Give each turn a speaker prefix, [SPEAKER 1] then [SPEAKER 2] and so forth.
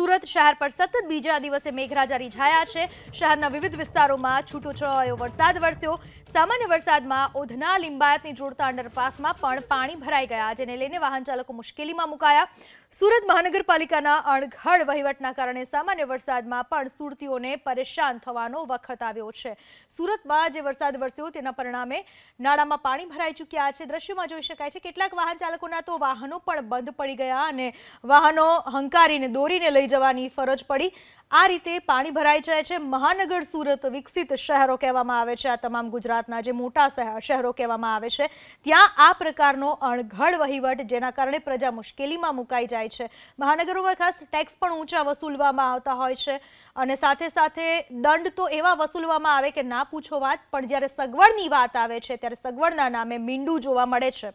[SPEAKER 1] સુરત શહેર પર સતત બીજા દિવસે મેઘરાજા રિઝાયા છે શહેરના વિવિધ વિસ્તારોમાં છૂટોછવાયો વરસાદ વર્ષાદ વર્ષો સામાન્ય વરસાદમાં ઓધના લિંબાયાતની જોડતા અંડરપાસમાં પણ પાણી ભરાઈ ગયા જેને લઈને વાહન ચાલકો મુશ્કેલીમાં મુકાયા સુરત મહાનગરપાલિકાના અણઘડ વહીવટના કારણે સામાન્ય વરસાદમાં પણ સુરતીઓને પરેશાન થવાનો વખત આવ્યો છે સુરતમાં જે વરસાદ વર્ષ્યો તેના પરિણામે નાળામાં પાણી ભરાઈ ચૂક્યા છે દ્રશ્યમાં જોઈ શકાય છે કેટલાક વાહન ચાલકોના તો વાહનો પણ બંધ પડી ગયા અને વાહનો હંકારીને દોડીને જવાની ફરજ પડી આ રીતે પાણી ભરાઈ જાય છે મહાનગર સુરત વિકસિત શહેરો કહેવામાં આવે છે આ તમામ ગુજરાતના જે મોટા શહેરો કહેવામાં આવે છે ત્યાં આ પ્રકારનો અળઘળ વહીવટ જેના કારણે પ્રજા મુશ્કેલીમાં મુકાઈ જાય છે મહાનગરોમાં ખાસ ટેક્સ પણ ઊંચા વસૂલવામાં આવતા હોય છે અને સાથે સાથે દંડ તો એવા વસૂલવામાં આવે કે ના પૂછો વાત પણ જ્યારે સગવડની વાત આવે છે ત્યારે સગવડના નામે મિંડુ જોવા મળે છે